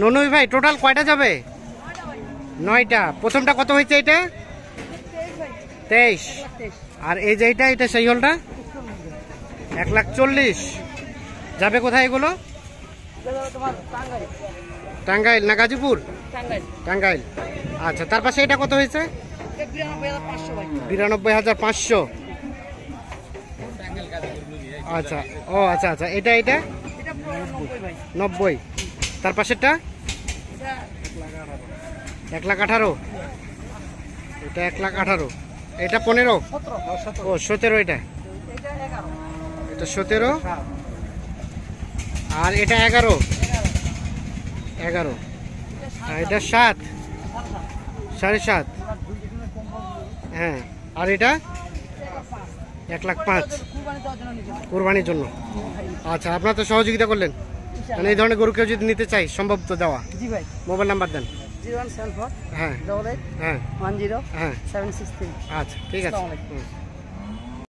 ননুই ভাই টোটাল কয়টা যাবে নয়টা প্রথমটা কত হয়েছে এটা তেইশ আর এই যে এইটা এটা সেই হলটা এক লাখ চল্লিশ যাবে কোথায় এগুলো টাঙ্গাইল না গাজীপুর টাঙ্গাইল আচ্ছা তার পাশে এটা কত হয়েছে বিরানব্বই হাজার পাঁচশো আচ্ছা ও আচ্ছা আচ্ছা এটা এটা নব্বই তার পাশেরটা এক লাখ আঠারো এটা এক লাখ আঠারো এটা পনেরো ও সতেরো এটা এটা সতেরো আর এটা এগারো এগারো আর এটা সাত সাড়ে সাত হ্যাঁ আর এটা এক লাখ পাঁচ কোরবানির জন্য আচ্ছা আপনার তো সহযোগিতা করলেন মানে এই ধরনের গরু কেউ যদি নিতে চাই সম্ভব তো দেওয়া জি ভাই মোবাইল নাম্বার দেন জিরো ওয়ান সেভেন ফোর হ্যাঁ ডবল এইট হ্যাঁ ওয়ান জিরো হ্যাঁ সেভেন সিক্স থ্রি আচ্ছা ঠিক আছে